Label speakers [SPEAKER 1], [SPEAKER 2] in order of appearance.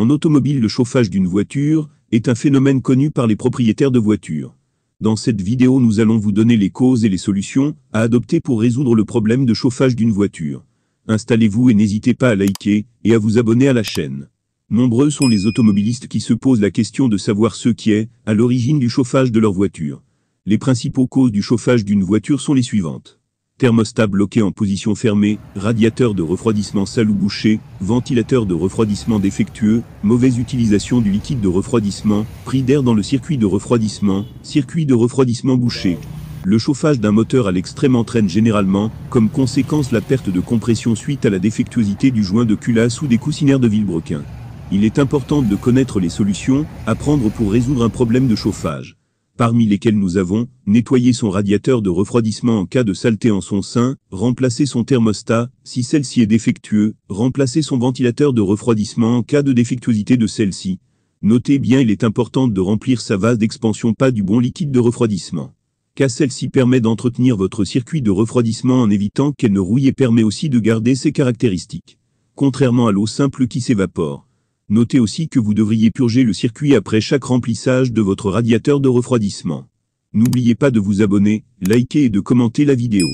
[SPEAKER 1] En automobile, le chauffage d'une voiture est un phénomène connu par les propriétaires de voitures. Dans cette vidéo, nous allons vous donner les causes et les solutions à adopter pour résoudre le problème de chauffage d'une voiture. Installez-vous et n'hésitez pas à liker et à vous abonner à la chaîne. Nombreux sont les automobilistes qui se posent la question de savoir ce qui est à l'origine du chauffage de leur voiture. Les principaux causes du chauffage d'une voiture sont les suivantes thermostat bloqué en position fermée, radiateur de refroidissement sale ou bouché, ventilateur de refroidissement défectueux, mauvaise utilisation du liquide de refroidissement, prix d'air dans le circuit de refroidissement, circuit de refroidissement bouché. Le chauffage d'un moteur à l'extrême entraîne généralement, comme conséquence, la perte de compression suite à la défectuosité du joint de culasse ou des coussinaires de vilebrequin. Il est important de connaître les solutions à prendre pour résoudre un problème de chauffage parmi lesquels nous avons nettoyer son radiateur de refroidissement en cas de saleté en son sein, remplacer son thermostat si celle-ci est défectueux, remplacer son ventilateur de refroidissement en cas de défectuosité de celle-ci. Notez bien il est important de remplir sa vase d'expansion pas du bon liquide de refroidissement. Car celle-ci permet d'entretenir votre circuit de refroidissement en évitant qu'elle ne rouille et permet aussi de garder ses caractéristiques. Contrairement à l'eau simple qui s'évapore. Notez aussi que vous devriez purger le circuit après chaque remplissage de votre radiateur de refroidissement. N'oubliez pas de vous abonner, liker et de commenter la vidéo.